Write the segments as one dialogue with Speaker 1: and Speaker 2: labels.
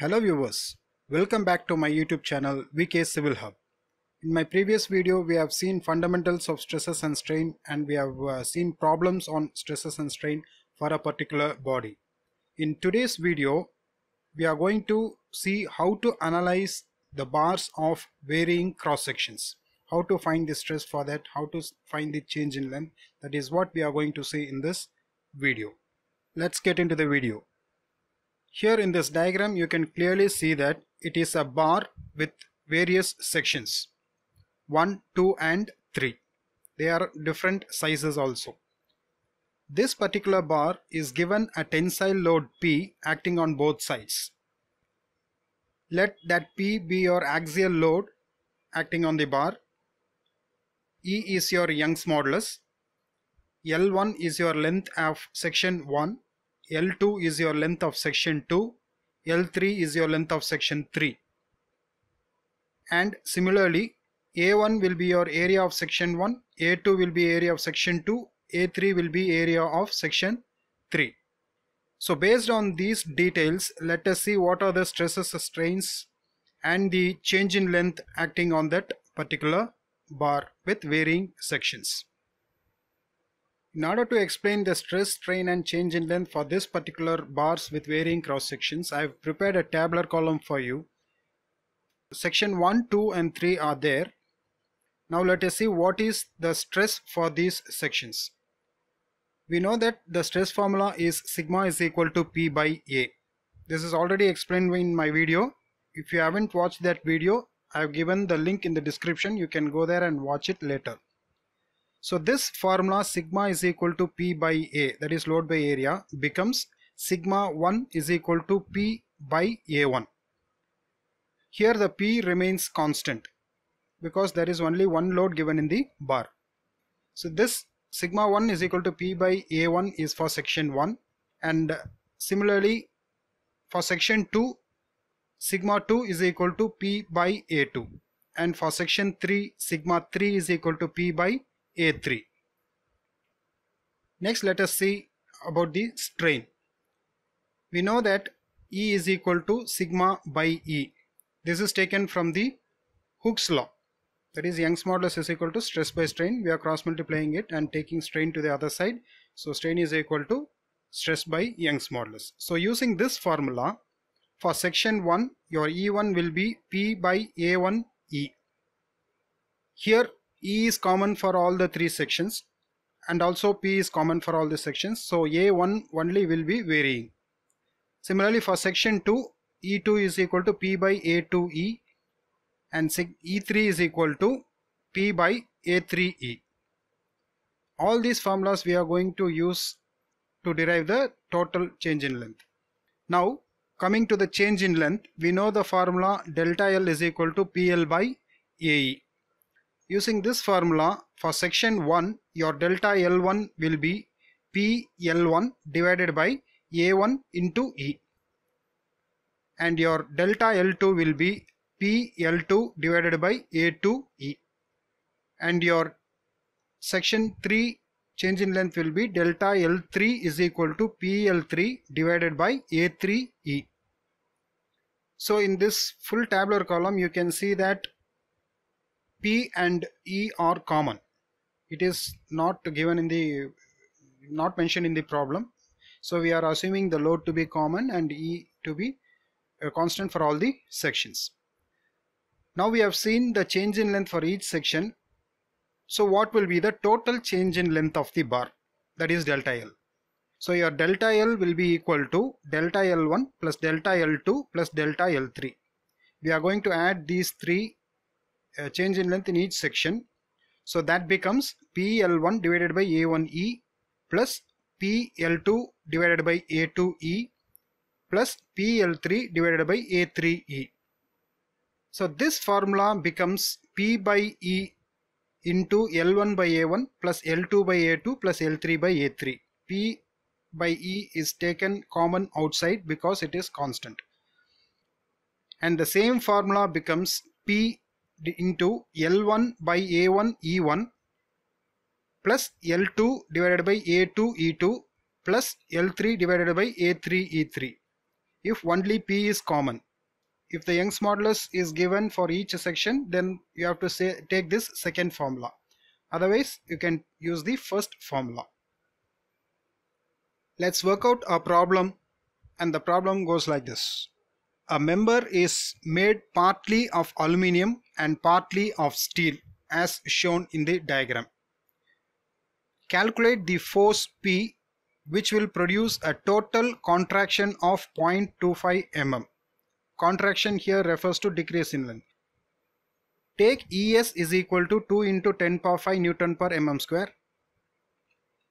Speaker 1: Hello viewers, welcome back to my YouTube channel VK Civil Hub. In my previous video we have seen fundamentals of stresses and strain and we have uh, seen problems on stresses and strain for a particular body. In today's video we are going to see how to analyze the bars of varying cross sections. How to find the stress for that, how to find the change in length that is what we are going to see in this video. Let's get into the video. Here in this diagram you can clearly see that it is a bar with various sections 1, 2 and 3. They are different sizes also. This particular bar is given a tensile load P acting on both sides. Let that P be your axial load acting on the bar. E is your Young's modulus. L1 is your length of section 1 L2 is your length of section 2, L3 is your length of section 3. And similarly, A1 will be your area of section 1, A2 will be area of section 2, A3 will be area of section 3. So based on these details, let us see what are the stresses, strains and the change in length acting on that particular bar with varying sections. In order to explain the stress, strain and change in length for this particular bars with varying cross sections, I have prepared a tabular column for you. Section 1, 2 and 3 are there. Now let us see what is the stress for these sections. We know that the stress formula is sigma is equal to P by A. This is already explained in my video. If you haven't watched that video, I have given the link in the description. You can go there and watch it later. So this formula sigma is equal to P by A that is load by area becomes sigma 1 is equal to P by A1. Here the P remains constant because there is only one load given in the bar. So this sigma 1 is equal to P by A1 is for section 1 and similarly for section 2 sigma 2 is equal to P by A2 and for section 3 sigma 3 is equal to P by a3. Next let us see about the strain. We know that E is equal to sigma by E. This is taken from the Hooke's law. That is Young's modulus is equal to stress by strain. We are cross multiplying it and taking strain to the other side. So strain is equal to stress by Young's modulus. So using this formula for section 1 your E1 will be P by A1 E. Here E is common for all the three sections and also P is common for all the sections. So A1 only will be varying. Similarly for section 2, E2 is equal to P by A2E and E3 is equal to P by A3E. All these formulas we are going to use to derive the total change in length. Now coming to the change in length, we know the formula delta L is equal to PL by AE. Using this formula for section 1 your delta L1 will be PL1 divided by A1 into E and your delta L2 will be PL2 divided by A2E and your section 3 change in length will be delta L3 is equal to PL3 divided by A3E. So in this full tabular column you can see that P and E are common. It is not given in the not mentioned in the problem. So we are assuming the load to be common and E to be a uh, constant for all the sections. Now we have seen the change in length for each section. So what will be the total change in length of the bar? That is delta L. So your delta L will be equal to delta L1 plus delta L2 plus delta L3. We are going to add these three uh, change in length in each section. So that becomes PL1 divided by A1E plus PL2 divided by A2E plus PL3 divided by A3E. So this formula becomes P by E into L1 by A1 plus L2 by A2 plus L3 by A3. P by E is taken common outside because it is constant. And the same formula becomes P into L1 by A1 E1 plus L2 divided by A2 E2 plus L3 divided by A3 E3 if only P is common. If the Young's modulus is given for each section then you have to say take this second formula. Otherwise you can use the first formula. Let's work out a problem and the problem goes like this. A member is made partly of aluminium and partly of steel as shown in the diagram. Calculate the force P which will produce a total contraction of 0.25 mm. Contraction here refers to decrease in length. Take ES is equal to 2 into 10 power 5 Newton per mm square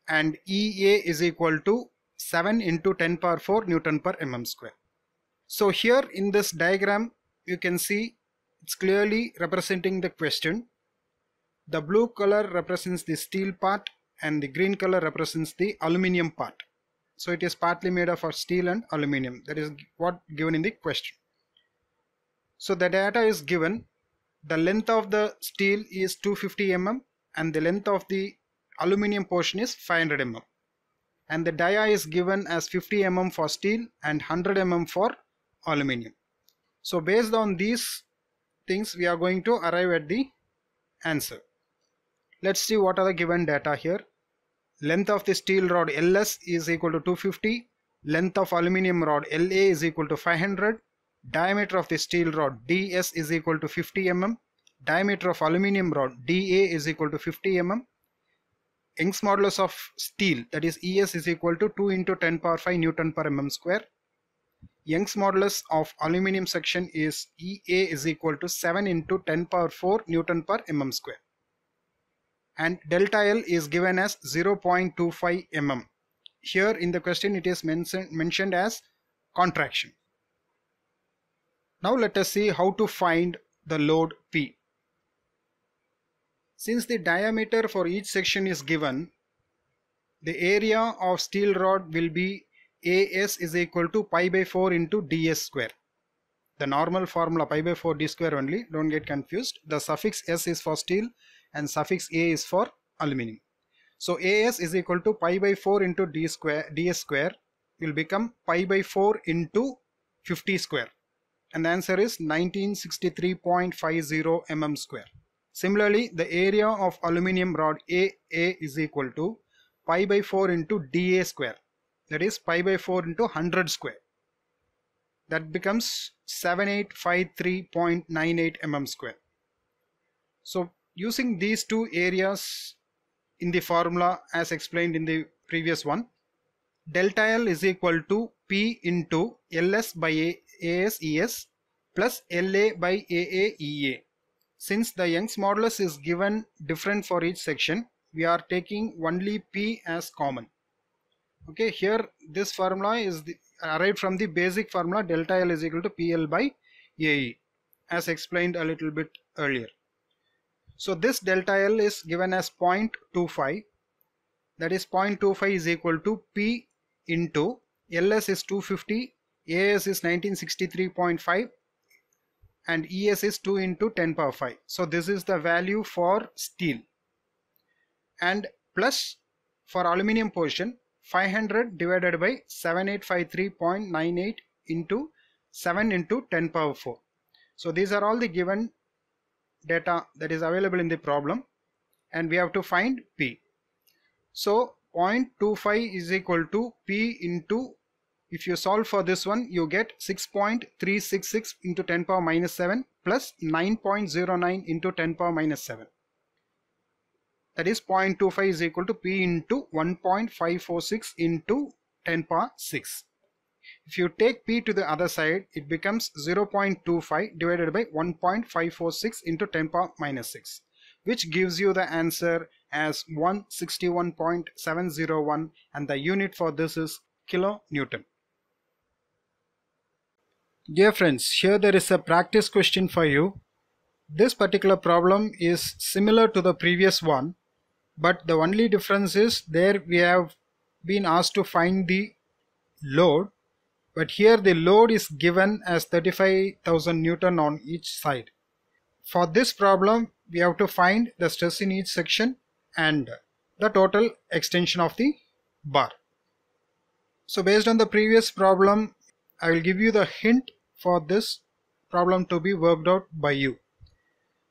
Speaker 1: and EA is equal to 7 into 10 power 4 Newton per mm square. So here in this diagram you can see it's clearly representing the question. The blue color represents the steel part and the green color represents the aluminium part. So it is partly made of steel and aluminium. That is what given in the question. So the data is given. The length of the steel is 250 mm and the length of the aluminium portion is 500 mm. And the dia is given as 50 mm for steel and 100 mm for aluminium. So based on these things we are going to arrive at the answer. Let's see what are the given data here. Length of the steel rod LS is equal to 250. Length of aluminium rod LA is equal to 500. Diameter of the steel rod DS is equal to 50 mm. Diameter of aluminium rod DA is equal to 50 mm. Young's modulus of steel that is ES is equal to 2 into 10 power 5 Newton per mm square. Young's modulus of aluminium section is Ea is equal to 7 into 10 power 4 Newton per mm square. And delta L is given as 0.25 mm. Here in the question it is mentioned, mentioned as contraction. Now let us see how to find the load P. Since the diameter for each section is given, the area of steel rod will be AS is equal to pi by 4 into ds square. The normal formula pi by 4 d square only, don't get confused. The suffix S is for steel and suffix A is for aluminum. So AS is equal to pi by 4 into d square ds square will become pi by 4 into 50 square and the answer is 1963.50 mm square. Similarly, the area of aluminium rod AA is equal to pi by 4 into dA square that is pi by 4 into 100 square that becomes 7853.98 mm square so using these two areas in the formula as explained in the previous one delta L is equal to P into LS by A ASES plus LA by AAEA. Since the Young's modulus is given different for each section, we are taking only P as common okay here this formula is the, arrived from the basic formula delta L is equal to PL by AE as explained a little bit earlier so this delta L is given as 0.25 that is 0.25 is equal to P into LS is 250 AS is 1963.5 and ES is 2 into 10 power 5 so this is the value for steel and plus for aluminium portion 500 divided by 7853.98 into 7 into 10 power 4. So these are all the given data that is available in the problem and we have to find P. So 0.25 is equal to P into if you solve for this one you get 6.366 into 10 power minus 7 plus 9.09 into 10 power minus 7 that is 0.25 is equal to P into 1.546 into 10 power 6. If you take P to the other side, it becomes 0.25 divided by 1.546 into 10 power minus 6 which gives you the answer as 161.701 and the unit for this is kilonewton. Dear friends, here there is a practice question for you. This particular problem is similar to the previous one but the only difference is there we have been asked to find the load but here the load is given as 35,000 Newton on each side. For this problem we have to find the stress in each section and the total extension of the bar. So based on the previous problem I will give you the hint for this problem to be worked out by you.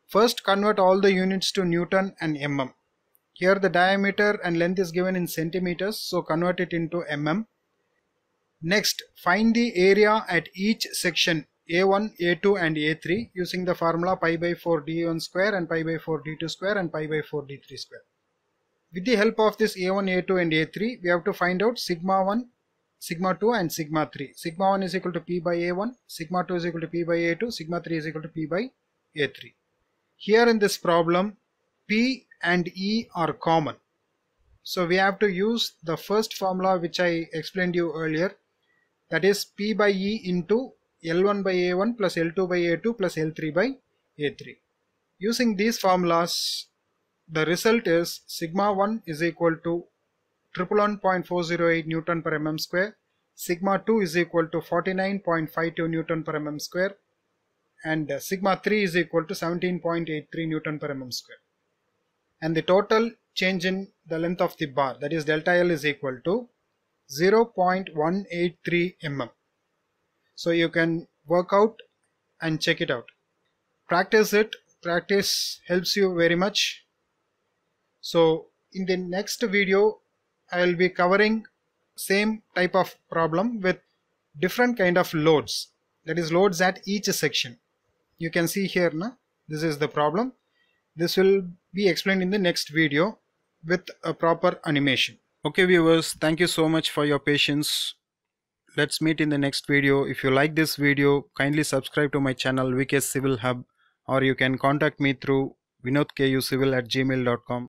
Speaker 1: First convert all the units to Newton and mm. Here the diameter and length is given in centimeters, so convert it into mm. Next, find the area at each section a1, a2 and a3 using the formula pi by 4 d1 square and pi by 4 d2 square and pi by 4 d3 square. With the help of this a1, a2 and a3, we have to find out sigma 1, sigma 2 and sigma 3. Sigma 1 is equal to p by a1, sigma 2 is equal to p by a2, sigma 3 is equal to p by a3. Here in this problem, P and E are common. So we have to use the first formula which I explained you earlier that is P by E into L1 by A1 plus L2 by A2 plus L3 by A3. Using these formulas the result is sigma 1 is equal to 111.408 Newton per mm square, sigma 2 is equal to 49.52 Newton per mm square and uh, sigma 3 is equal to 17.83 Newton per mm square and the total change in the length of the bar that is delta L is equal to 0.183 mm. So you can work out and check it out. Practice it. Practice helps you very much. So in the next video, I will be covering same type of problem with different kind of loads. That is loads at each section. You can see here, na? this is the problem. This will be explained in the next video with a proper animation. Okay viewers, thank you so much for your patience. Let's meet in the next video. If you like this video, kindly subscribe to my channel VK Civil Hub or you can contact me through vinodkucivil at gmail.com.